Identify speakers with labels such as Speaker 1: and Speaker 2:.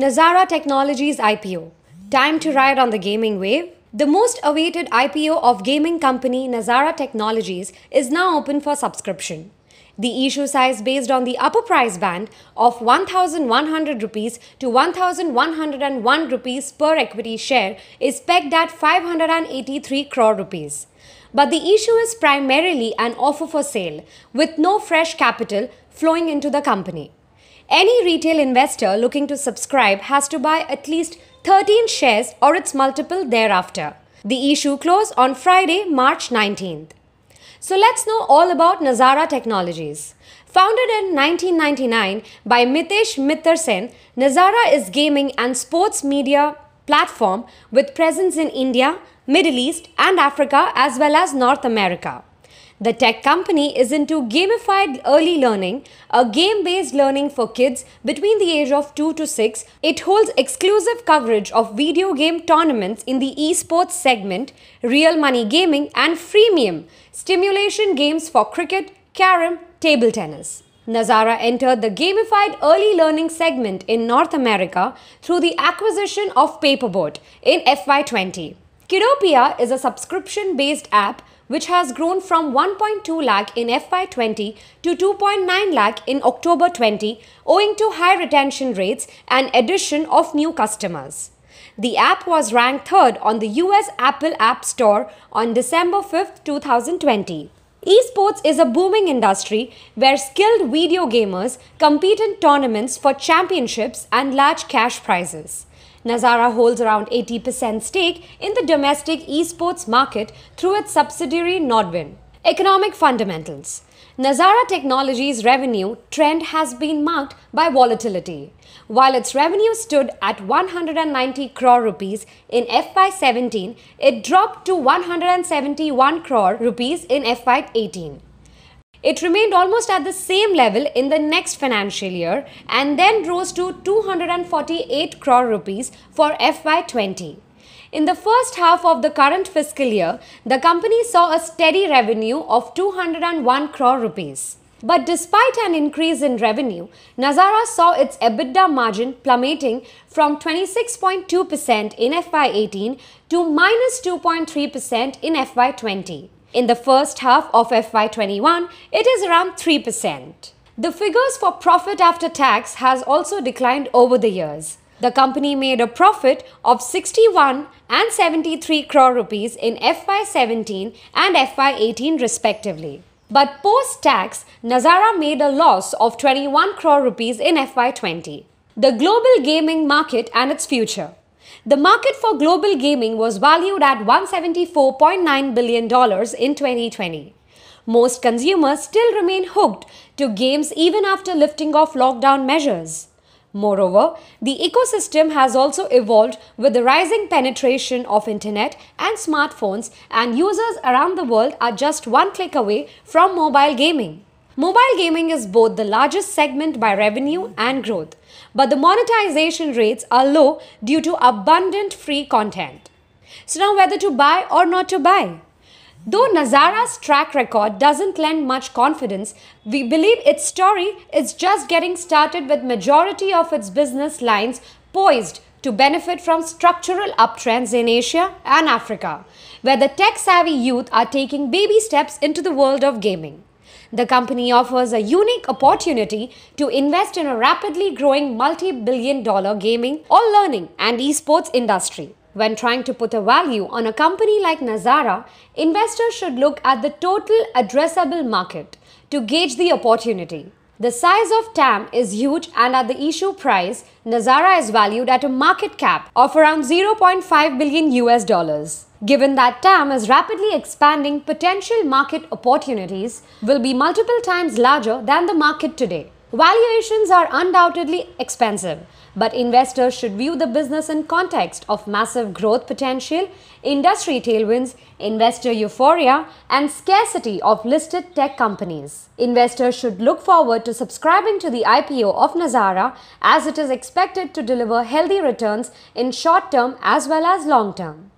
Speaker 1: Nazara Technologies IPO. Time to ride on the gaming wave? The most awaited IPO of gaming company Nazara Technologies is now open for subscription. The issue size based on the upper price band of 1100 rupees to 1101 rupees per equity share is pegged at 583 crore rupees. But the issue is primarily an offer for sale with no fresh capital flowing into the company. Any retail investor looking to subscribe has to buy at least 13 shares or its multiple thereafter. The issue closed on Friday, March 19th. So let's know all about Nazara Technologies. Founded in 1999 by Mitesh Mittar Sen, Nazara is gaming and sports media platform with presence in India, Middle East and Africa as well as North America. The tech company is into gamified early learning, a game based learning for kids between the age of 2 to 6. It holds exclusive coverage of video game tournaments in the esports segment, real money gaming, and freemium stimulation games for cricket, carom, table tennis. Nazara entered the gamified early learning segment in North America through the acquisition of Paperboat in FY20. Kidopia is a subscription based app which has grown from 1.2 lakh in FY20 to 2.9 lakh in October 20 owing to high retention rates and addition of new customers. The app was ranked third on the US Apple App Store on December 5, 2020. Esports is a booming industry where skilled video gamers compete in tournaments for championships and large cash prizes. Nazara holds around 80% stake in the domestic esports market through its subsidiary Nodwin. Economic fundamentals. Nazara Technologies' revenue trend has been marked by volatility. While its revenue stood at 190 crore rupees in FY17, it dropped to 171 crore rupees in FY18. It remained almost at the same level in the next financial year and then rose to 248 crore rupees for FY20. In the first half of the current fiscal year, the company saw a steady revenue of 201 crore rupees. But despite an increase in revenue, Nazara saw its EBITDA margin plummeting from 26.2% in FY18 to minus 2.3% in FY20. In the first half of FY21, it is around 3%. The figures for profit after tax has also declined over the years. The company made a profit of 61 and 73 crore rupees in FY17 and FY18 respectively. But post tax, Nazara made a loss of 21 crore rupees in FY20. The global gaming market and its future. The market for global gaming was valued at $174.9 billion in 2020. Most consumers still remain hooked to games even after lifting off lockdown measures. Moreover, the ecosystem has also evolved with the rising penetration of internet and smartphones and users around the world are just one click away from mobile gaming. Mobile gaming is both the largest segment by revenue and growth, but the monetization rates are low due to abundant free content. So now whether to buy or not to buy. Though Nazara's track record doesn't lend much confidence, we believe its story is just getting started with majority of its business lines poised to benefit from structural uptrends in Asia and Africa, where the tech-savvy youth are taking baby steps into the world of gaming. The company offers a unique opportunity to invest in a rapidly growing multi-billion dollar gaming or learning and esports industry. When trying to put a value on a company like Nazara, investors should look at the total addressable market to gauge the opportunity. The size of TAM is huge and at the issue price, Nazara is valued at a market cap of around 0.5 billion US dollars. Given that TAM is rapidly expanding, potential market opportunities will be multiple times larger than the market today. Valuations are undoubtedly expensive, but investors should view the business in context of massive growth potential, industry tailwinds, investor euphoria, and scarcity of listed tech companies. Investors should look forward to subscribing to the IPO of Nazara as it is expected to deliver healthy returns in short term as well as long term.